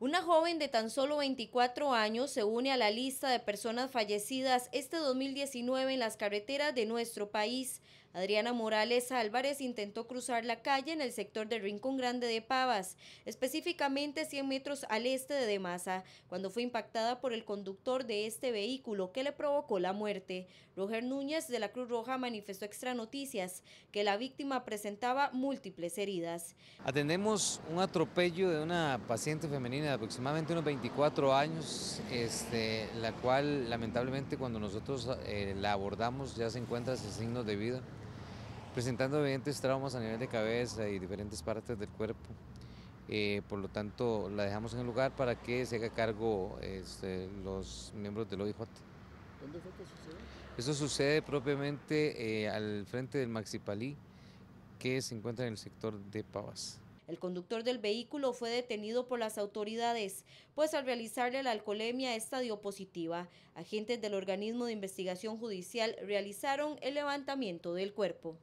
Una joven de tan solo 24 años se une a la lista de personas fallecidas este 2019 en las carreteras de nuestro país Adriana Morales Álvarez intentó cruzar la calle en el sector del Rincón Grande de Pavas, específicamente 100 metros al este de Demasa, cuando fue impactada por el conductor de este vehículo que le provocó la muerte. Roger Núñez de la Cruz Roja manifestó extra noticias que la víctima presentaba múltiples heridas. Atendemos un atropello de una paciente femenina de aproximadamente unos 24 años, este, la cual lamentablemente cuando nosotros eh, la abordamos ya se encuentra sin signos de vida presentando evidentes traumas a nivel de cabeza y diferentes partes del cuerpo. Eh, por lo tanto, la dejamos en el lugar para que se haga cargo este, los miembros del OIJ. ¿Dónde fue que sucedió? Eso sucede propiamente eh, al frente del Maxipalí, que se encuentra en el sector de Pavas. El conductor del vehículo fue detenido por las autoridades, pues al realizarle la alcoholemia esta dio positiva. Agentes del organismo de investigación judicial realizaron el levantamiento del cuerpo.